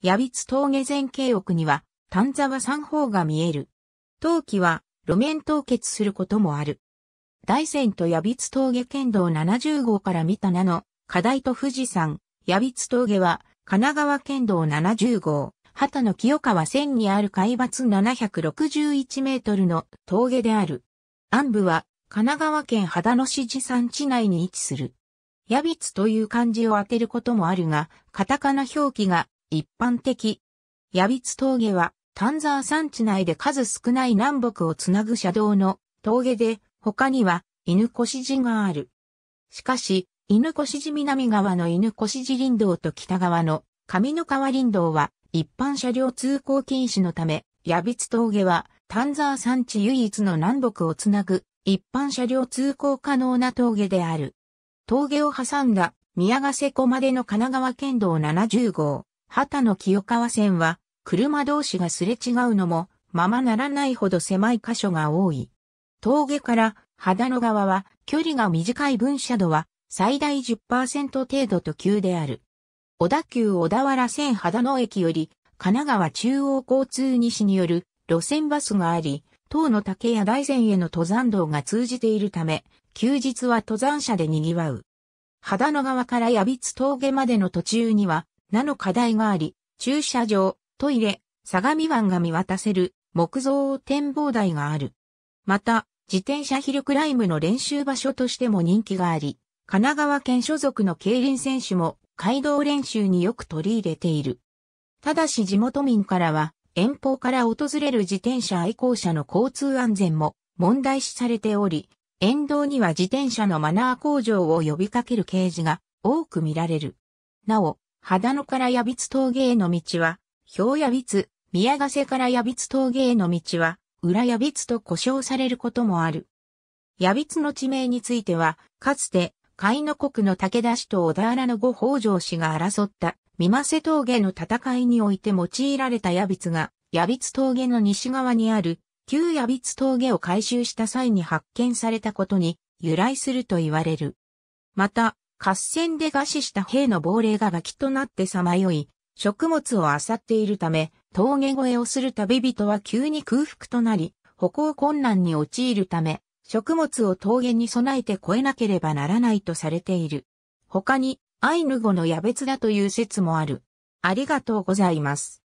矢筆峠前渓奥には、丹沢三方が見える。冬季は、路面凍結することもある。大仙と矢筆峠県道70号から見た名の、課題と富士山、矢筆峠は、神奈川県道70号、畑の清川線にある海抜761メートルの峠である。安部は、神奈川県秦野市地産地内に位置する。矢筆という漢字を当てることもあるが、カタカナ表記が一般的。ヤビツ峠は、丹沢山地内で数少ない南北をつなぐ車道の峠で、他には犬越路がある。しかし、犬越路南側の犬越路林道と北側の上野川林道は一般車両通行禁止のため、矢ツ峠は丹沢山地唯一の南北をつなぐ一般車両通行可能な峠である。峠を挟んだ宮ヶ瀬湖までの神奈川県道70号。畑の清川線は、車同士がすれ違うのも、ままならないほど狭い箇所が多い。峠から、秦野川は、距離が短い分車度は、最大10%程度と急である。小田急小田原線秦野駅より、神奈川中央交通西による路線バスがあり、塔の竹屋大山への登山道が通じているため、休日は登山者で賑わう。秦野川から矢櫃峠までの途中には、なの課題があり、駐車場、トイレ、相模湾が見渡せる木造展望台がある。また、自転車ヒルクライムの練習場所としても人気があり、神奈川県所属の競輪選手も街道練習によく取り入れている。ただし地元民からは、遠方から訪れる自転車愛好者の交通安全も問題視されており、沿道には自転車のマナー向上を呼びかける掲示が多く見られる。なお、秦野から矢筆峠への道は、氷矢筆、宮ヶ瀬から矢筆峠への道は、裏矢筆と呼称されることもある。矢筆の地名については、かつて、海の国の武田氏と小田原の五北条氏が争った、三瀬峠の戦いにおいて用いられた矢筆が、矢筆峠の西側にある、旧矢筆峠を改修した際に発見されたことに由来すると言われる。また、合戦で餓死した兵の亡霊がガキとなってさまよい、食物を漁っているため、峠越えをする旅人は急に空腹となり、歩行困難に陥るため、食物を峠に備えて越えなければならないとされている。他に、アイヌ語の野別だという説もある。ありがとうございます。